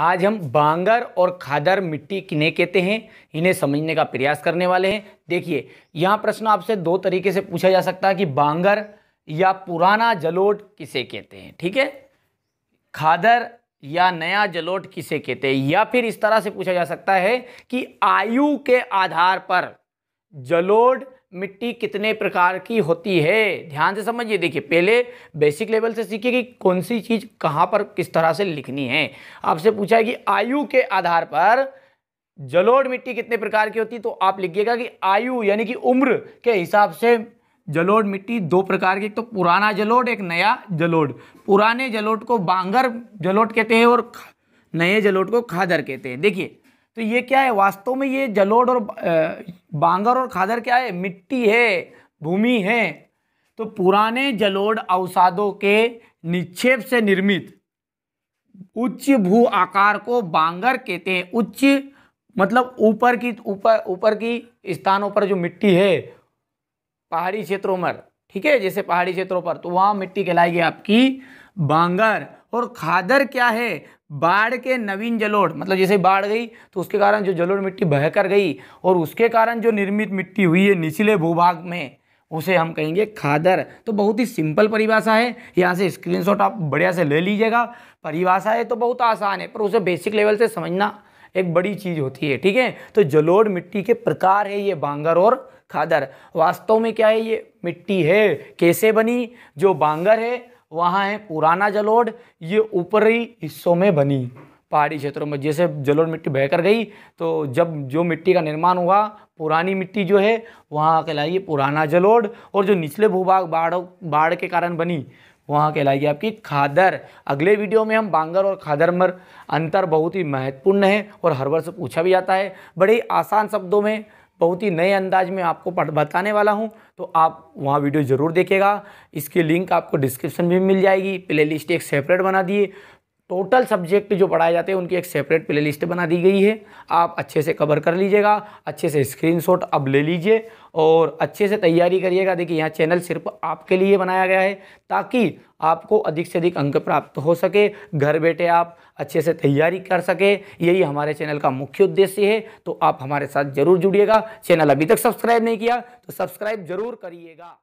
आज हम बांगर और खादर मिट्टी किने कहते हैं इन्हें समझने का प्रयास करने वाले हैं देखिए यहाँ प्रश्न आपसे दो तरीके से पूछा जा सकता है कि बांगर या पुराना जलोट किसे कहते हैं ठीक है खादर या नया जलोट किसे कहते हैं या फिर इस तरह से पूछा जा सकता है कि आयु के आधार पर जलोड मिट्टी कितने प्रकार की होती है ध्यान से समझिए देखिए पहले बेसिक लेवल से सीखिए कि कौन सी चीज़ कहाँ पर किस तरह से लिखनी है आपसे पूछा है कि आयु के आधार पर जलोढ़ मिट्टी कितने प्रकार की होती है तो आप लिखिएगा कि आयु यानी कि उम्र के हिसाब से जलोढ़ मिट्टी दो प्रकार की तो पुराना जलोढ़ एक नया जलोढ़ पुराने जलोट को बांगर जलोट कहते हैं और नए जलोट को खादर कहते हैं देखिए तो ये क्या है वास्तव में ये जलोढ़ और बांगर और खादर क्या है मिट्टी है भूमि है तो पुराने जलोढ़ अवसादों के निक्षेप से निर्मित उच्च भू आकार को बांगर कहते हैं उच्च मतलब ऊपर की ऊपर ऊपर की स्थानों पर जो मिट्टी है पहाड़ी क्षेत्रों में ठीक है जैसे पहाड़ी क्षेत्रों पर तो वहाँ मिट्टी कहलाएगी आपकी बांगर और खादर क्या है बाढ़ के नवीन जलोढ़ मतलब जैसे बाढ़ गई तो उसके कारण जो जलोढ़ मिट्टी बहकर गई और उसके कारण जो निर्मित मिट्टी हुई है निचले भूभाग में उसे हम कहेंगे खादर तो बहुत ही सिंपल परिभाषा है यहाँ से स्क्रीनशॉट आप बढ़िया से ले लीजिएगा परिभाषा है तो बहुत आसान है पर उसे बेसिक लेवल से समझना एक बड़ी चीज़ होती है ठीक है तो जलोढ़ मिट्टी के प्रकार है ये बांगर और खादर वास्तव में क्या है ये मिट्टी है कैसे बनी जो बांगर है वहाँ है पुराना जलोड ये ऊपरी हिस्सों में बनी पहाड़ी क्षेत्रों में जैसे जलोड़ मिट्टी बहकर गई तो जब जो मिट्टी का निर्माण हुआ पुरानी मिट्टी जो है वहाँ कहलाइए पुराना जलोड़ और जो निचले भूभाग बाढ़ बाढ़ के कारण बनी वहाँ कहलाएगी आपकी खादर अगले वीडियो में हम बांगर और खादर मर अंतर बहुत ही महत्वपूर्ण है और हर वर्ष पूछा भी जाता है बड़े आसान शब्दों में बहुत ही नए अंदाज में आपको बताने वाला हूँ तो आप वहाँ वीडियो ज़रूर देखेगा इसकी लिंक आपको डिस्क्रिप्शन में मिल जाएगी प्ले लिस्ट एक सेपरेट बना दिए टोटल सब्जेक्ट जो पढ़ाए जाते हैं उनकी एक सेपरेट प्ले लिस्ट बना दी गई है आप अच्छे से कवर कर लीजिएगा अच्छे से स्क्रीनशॉट अब ले लीजिए और अच्छे से तैयारी करिएगा देखिए यहाँ चैनल सिर्फ आपके लिए बनाया गया है ताकि आपको अधिक से अधिक अंक प्राप्त हो सके घर बैठे आप अच्छे से तैयारी कर सके यही हमारे चैनल का मुख्य उद्देश्य है तो आप हमारे साथ ज़रूर जुड़िएगा चैनल अभी तक सब्सक्राइब नहीं किया तो सब्सक्राइब ज़रूर करिएगा